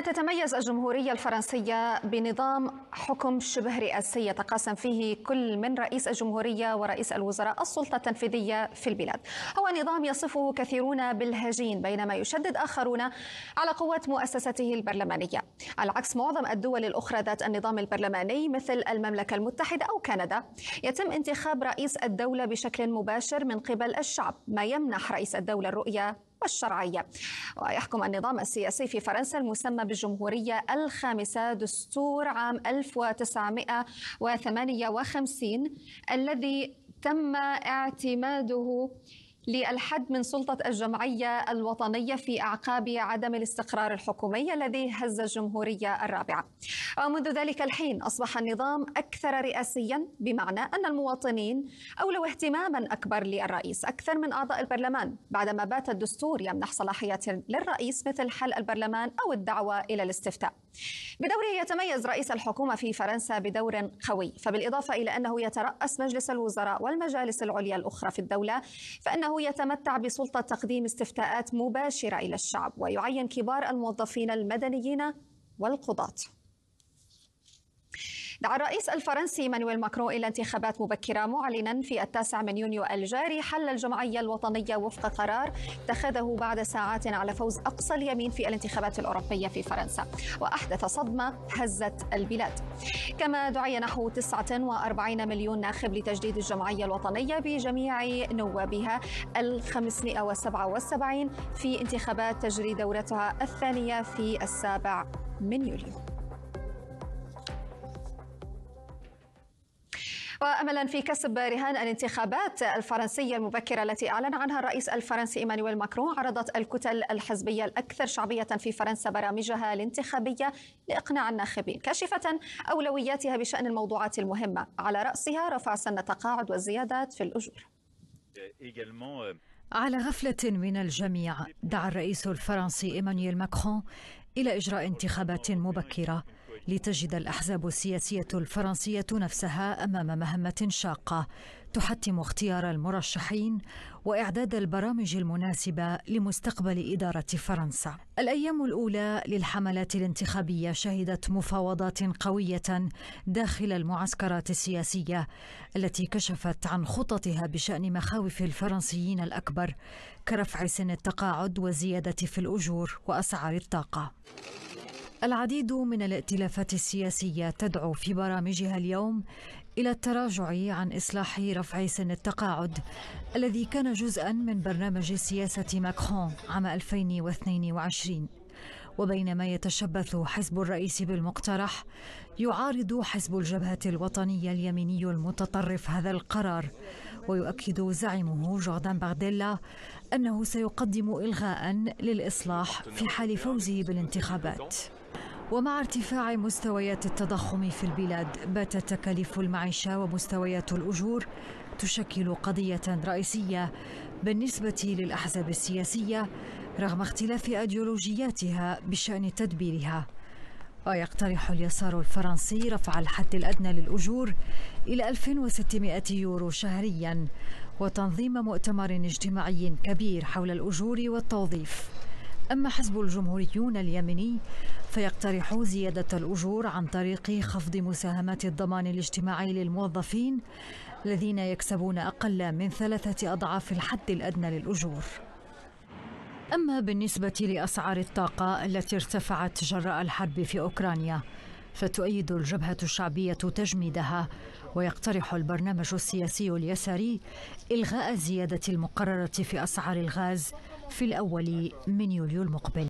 تتميز الجمهورية الفرنسية بنظام حكم شبه رئاسي يتقاسم فيه كل من رئيس الجمهورية ورئيس الوزراء السلطة التنفيذية في البلاد هو نظام يصفه كثيرون بالهجين بينما يشدد آخرون على قوة مؤسسته البرلمانية على عكس معظم الدول الأخرى ذات النظام البرلماني مثل المملكة المتحدة أو كندا يتم انتخاب رئيس الدولة بشكل مباشر من قبل الشعب ما يمنح رئيس الدولة الرؤية والشرعية ويحكم النظام السياسي في فرنسا المسمى بالجمهورية الخامسة دستور عام 1958 الذي تم اعتماده للحد من سلطة الجمعية الوطنية في أعقاب عدم الاستقرار الحكومي الذي هز الجمهورية الرابعة ومنذ ذلك الحين أصبح النظام أكثر رئاسيا بمعنى أن المواطنين أولوا اهتماما أكبر للرئيس أكثر من أعضاء البرلمان بعدما بات الدستور يمنح صلاحيات للرئيس مثل حل البرلمان أو الدعوة إلى الاستفتاء بدوره يتميز رئيس الحكومة في فرنسا بدور قوي فبالإضافة إلى أنه يترأس مجلس الوزراء والمجالس العليا الأخرى في الدولة فإنه إنه يتمتع بسلطة تقديم استفتاءات مباشرة إلى الشعب ويعين كبار الموظفين المدنيين والقضاة دعا الرئيس الفرنسي مانويل ماكرون إلى انتخابات مبكرة معلنا في التاسع من يونيو الجاري حل الجمعية الوطنية وفق قرار اتخذه بعد ساعات على فوز أقصى اليمين في الانتخابات الأوروبية في فرنسا وأحدث صدمة هزت البلاد كما دعي نحو 49 مليون ناخب لتجديد الجمعية الوطنية بجميع نوابها ال 577 في انتخابات تجري دورتها الثانية في السابع من يوليو وأملا في كسب رهان الانتخابات الفرنسية المبكرة التي أعلن عنها الرئيس الفرنسي إيمانويل ماكرون عرضت الكتل الحزبية الأكثر شعبية في فرنسا برامجها الانتخابية لإقناع الناخبين كاشفة أولوياتها بشأن الموضوعات المهمة على رأسها رفع سن التقاعد والزيادات في الأجور على غفلة من الجميع دعا الرئيس الفرنسي إيمانويل ماكرون إلى إجراء انتخابات مبكرة لتجد الأحزاب السياسية الفرنسية نفسها أمام مهمة شاقة تحتم اختيار المرشحين وإعداد البرامج المناسبة لمستقبل إدارة فرنسا. الأيام الأولى للحملات الانتخابية شهدت مفاوضات قوية داخل المعسكرات السياسية التي كشفت عن خططها بشأن مخاوف الفرنسيين الأكبر كرفع سن التقاعد والزيادة في الأجور وأسعار الطاقة. العديد من الائتلافات السياسية تدعو في برامجها اليوم إلى التراجع عن إصلاح رفع سن التقاعد الذي كان جزءا من برنامج سياسة ماكرون عام 2022 وبينما يتشبث حزب الرئيس بالمقترح يعارض حزب الجبهة الوطنية اليميني المتطرف هذا القرار ويؤكد زعيمه جوردان بارديلا أنه سيقدم إلغاء للإصلاح في حال فوزه بالانتخابات ومع ارتفاع مستويات التضخم في البلاد باتت تكاليف المعيشة ومستويات الأجور تشكل قضية رئيسية بالنسبة للأحزاب السياسية رغم اختلاف أديولوجياتها بشأن تدبيرها ويقترح اليسار الفرنسي رفع الحد الأدنى للأجور إلى 1600 يورو شهريا وتنظيم مؤتمر اجتماعي كبير حول الأجور والتوظيف أما حزب الجمهوريون اليمني فيقترح زيادة الأجور عن طريق خفض مساهمات الضمان الاجتماعي للموظفين الذين يكسبون أقل من ثلاثة أضعاف الحد الأدنى للأجور أما بالنسبة لأسعار الطاقة التي ارتفعت جراء الحرب في أوكرانيا فتؤيد الجبهة الشعبية تجميدها ويقترح البرنامج السياسي اليساري إلغاء الزيادة المقررة في أسعار الغاز في الأول من يوليو المقبل